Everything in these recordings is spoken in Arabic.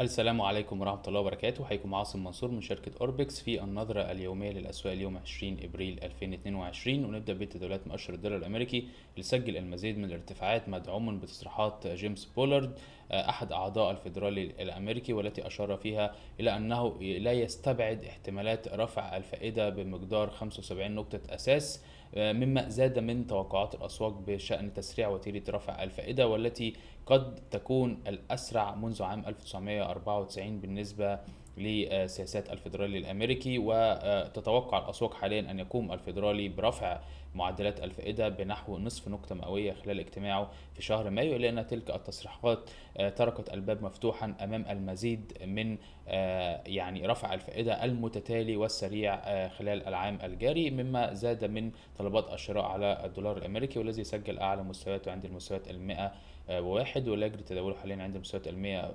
السلام عليكم ورحمة الله وبركاته حيكم عاصم منصور من شركة أوربكس في النظرة اليومية للأسواق اليوم 20 إبريل 2022 ونبدأ بتداولات مؤشر الدولار الأمريكي لسجل المزيد من الارتفاعات مدعوما بتصريحات جيمس بولارد آه، أحد أعضاء الفيدرالي الأمريكي والتي أشار فيها إلى أنه لا يستبعد احتمالات رفع الفائدة بمقدار 75 نقطة أساس آه، مما زاد من توقعات الأسواق بشأن تسريع وتيرة رفع الفائدة والتي قد تكون الأسرع منذ عام 1994 بالنسبة لسياسات الفيدرالي الامريكي وتتوقع الاسواق حاليا ان يقوم الفيدرالي برفع معدلات الفائده بنحو نصف نقطه مئويه خلال اجتماعه في شهر مايو لان تلك التصريحات آه، تركت الباب مفتوحا امام المزيد من آه، يعني رفع الفائده المتتالي والسريع آه، خلال العام الجاري مما زاد من طلبات الشراء على الدولار الامريكي والذي سجل اعلى مستوياته عند المستويات ال واحد ولا يجري تداوله حاليا عند مستويات ال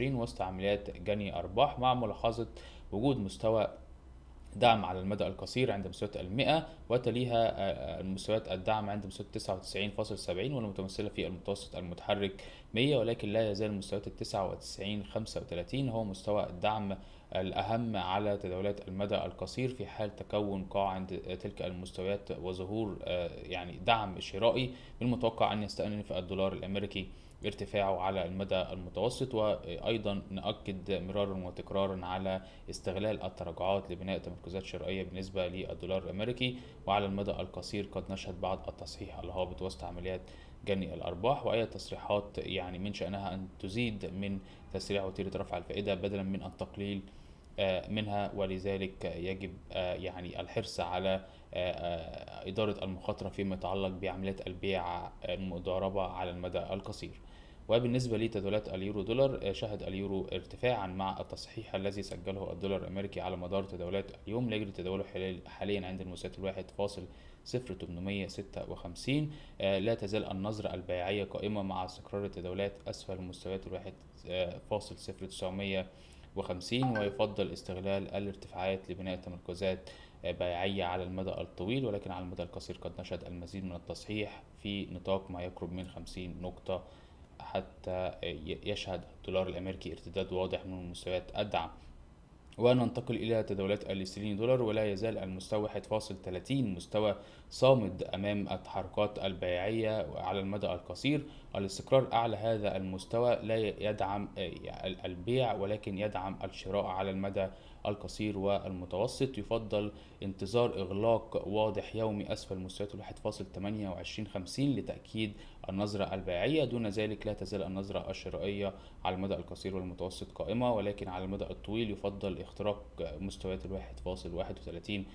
100.26 وسط عمليات جني الأرباح مع ملاحظة وجود مستوى دعم على المدى القصير عند مستويات 100 وتليها آه، المستويات الدعم عند مستويات 99.70 والمتمثلة في المتوسط المتحرك 100 ولكن لا يزال مستويات ال 99.35 هو مستوى الدعم الأهم على تداولات المدى القصير في حال تكون قاع عند تلك المستويات وظهور آه، يعني دعم شرائي من المتوقع أن يستأنف الدولار الأمريكي ارتفاعه على المدى المتوسط وايضا ناكد مرارا وتكرارا على استغلال التراجعات لبناء تمركزات شرائيه بالنسبه للدولار الامريكي وعلى المدى القصير قد نشهد بعض التصحيح الهابط وسط عمليات جني الارباح واي تصريحات يعني من شانها ان تزيد من تسريع وتيره رفع الفائده بدلا من التقليل آه، منها ولذلك يجب آه، يعني الحرص على آه، إدارة المخاطرة فيما يتعلق بعمليات البيع المضاربة على المدى القصير وبالنسبة لتداولات اليورو دولار آه، شهد اليورو ارتفاعا مع التصحيح الذي سجله الدولار الأمريكي على مدار تداولات اليوم لا يجري تداوله حاليا عند المستويات الواحد فاصل 0856 آه، لا تزال النظرة البيعية قائمة مع استقرار التداولات أسفل مستويات الواحد آه، فاصل 0950 ويفضل استغلال الارتفاعات لبناء تمركزات بيعية على المدى الطويل ولكن على المدى القصير قد نشهد المزيد من التصحيح في نطاق ما يقرب من 50 نقطة حتى يشهد الدولار الأمريكي ارتداد واضح من المستويات الدعم وننتقل إلى تداولات الاسترليني دولار ولا يزال المستوى 1.30 مستوى صامد أمام التحركات البيعية على المدى القصير الاستقرار أعلى هذا المستوى لا يدعم آه، البيع ولكن يدعم الشراء على المدى القصير والمتوسط يفضل انتظار إغلاق واضح يومي أسفل مستويات ال 1.2850 لتأكيد النظرة البيعية دون ذلك لا تزال النظرة الشرائية على المدى القصير والمتوسط قائمة ولكن على المدى الطويل يفضل اختراق مستويات ال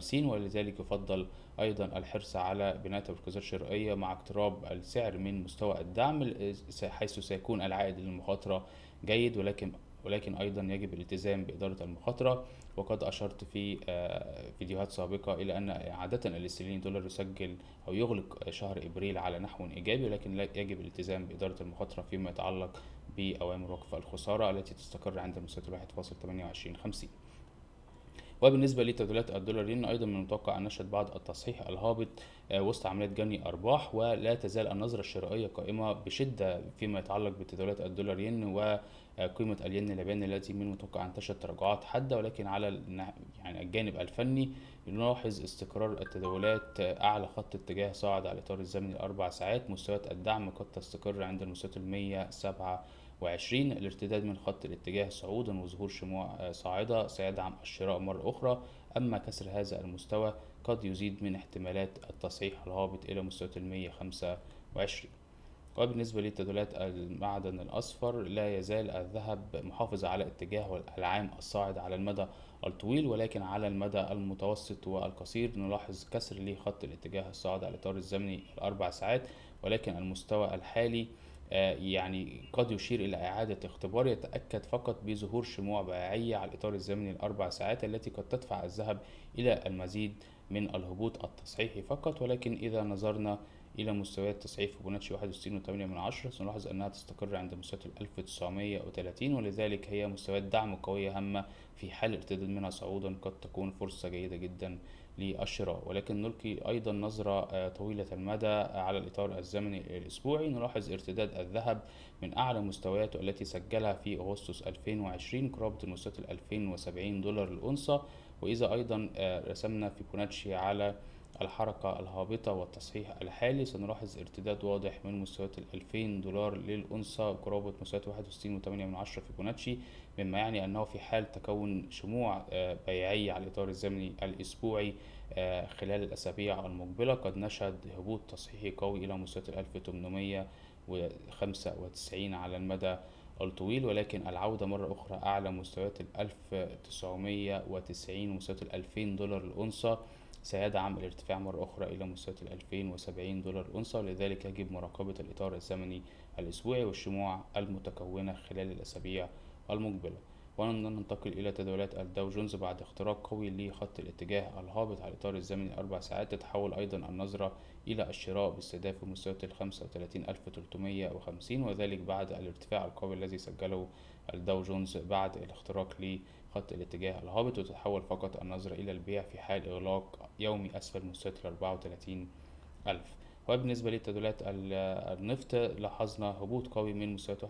1.31.50 ولذلك يفضل أيضا الحرص على بناء تمركزات شرائية مع اقتراب السعر من مستوى الدعم حيث سيكون العائد للمخاطرة جيد ولكن ولكن أيضا يجب الالتزام بإدارة المخاطرة وقد أشرت في آه، فيديوهات سابقة إلى أن عادة الاسترليني دولار يسجل أو يغلق شهر إبريل على نحو إيجابي ولكن يجب الالتزام بإدارة المخاطرة فيما يتعلق بأوامر وقف الخسارة التي تستقر عند المستوى 1.2850 وبالنسبة لتداولات الدولار ين أيضا من المتوقع أن نشهد بعض التصحيح الهابط آه، وسط عمليات جني أرباح ولا تزال النظرة الشرائية قائمة بشدة فيما يتعلق بتداولات الدولار ين و آه، قيمة الين الياباني التي من المتوقع أن تشهد تراجعات حادة ولكن على يعني الجانب الفني نلاحظ استقرار التداولات آه، أعلى خط اتجاه صاعد على إطار الزمن الأربع ساعات مستويات الدعم قد تستقر عند المستويات المية سبعة وعشرين الارتداد من خط الاتجاه صعودا وظهور شموع آه، صاعدة سيدعم الشراء مرة أخرى أما كسر هذا المستوى قد يزيد من احتمالات التصحيح الهابط إلى مستوى المية خمسة وعشرين وبالنسبة لتداولات المعدن الأصفر لا يزال الذهب محافظ على اتجاهه العام الصاعد على المدى الطويل ولكن على المدى المتوسط والقصير نلاحظ كسر لخط الاتجاه الصاعد على الإطار الزمني الأربع ساعات ولكن المستوى الحالي آه، يعني قد يشير إلى إعادة اختبار يتأكد فقط بظهور شموع بائعية على الإطار الزمني الأربع ساعات التي قد تدفع الذهب إلى المزيد من الهبوط التصحيحي فقط ولكن إذا نظرنا إلى مستويات تصحيح فيبوناتشي 61.8 سنلاحظ أنها تستقر عند مستويات 1930 ولذلك هي مستويات دعم قوية هامة في حال ارتداد منها صعودا قد تكون فرصة جيدة جدا للشراء ولكن نلقي أيضا نظرة آه، طويلة المدى آه، على الإطار الزمني الأسبوعي نلاحظ ارتداد الذهب من أعلى مستوياته التي سجلها في أغسطس 2020 قرابة المستويات 2070 دولار الأونصة وإذا أيضا آه، رسمنا فيبوناتشي على الحركة الهابطة والتصحيح الحالي سنلاحظ ارتداد واضح من مستويات ال 2000 دولار للأنصة قرابة مستويات 61.8 من عشرة في بوناتشي مما يعني أنه في حال تكون شموع آه، بيعية على الإطار الزمني الأسبوعي آه، خلال الأسابيع المقبلة قد نشهد هبوط تصحيحي قوي إلى مستويات ال 1895 على المدى الطويل ولكن العودة مرة أخرى أعلى مستويات ال 1990 ومستويات ال 2000 دولار للأنصة سيدعم الارتفاع مرة أخرى إلى مستويات ال 2070 دولار أونصة لذلك يجب مراقبة الإطار الزمني الأسبوعي والشموع المتكونة خلال الأسابيع المقبلة وننتقل إلى تداولات الداو جونز بعد اختراق قوي لخط الاتجاه الهابط على الإطار الزمني أربع ساعات تتحول أيضا النظرة إلى الشراء باستهداف مستويات ال 35350 وذلك بعد الارتفاع القوي الذي سجله الداو جونز بعد الاختراق فقط الاتجاه الهابط وتتحول فقط النظرة إلى البيع في حال إغلاق يومي أسفل مستوى الأربعة 34 ألف وبالنسبة للتداولات النفط لاحظنا هبوط قوي من مستويات 61.8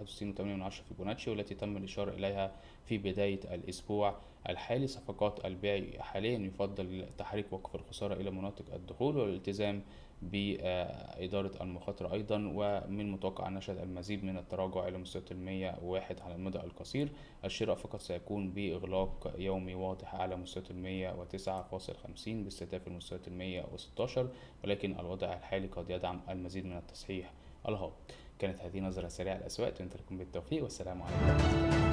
في بوناتشي والتي تم الإشارة إليها في بداية الأسبوع الحالي صفقات البيع حاليا يفضل تحريك وقف الخسارة إلى مناطق الدخول والالتزام بإدارة المخاطرة أيضا ومن متوقع أن نشهد المزيد من التراجع إلى مستويات المية واحد على المدى القصير الشراء فقط سيكون بإغلاق يومي واضح على مستويات المية وتسعة فاصل خمسين باستهداف المستويات المية وستاشر ولكن الوضع الحالي قد يدعم المزيد من التصحيح الهابط كانت هذه نظرة سريعة الأسواق تنتظركم بالتوفيق والسلام عليكم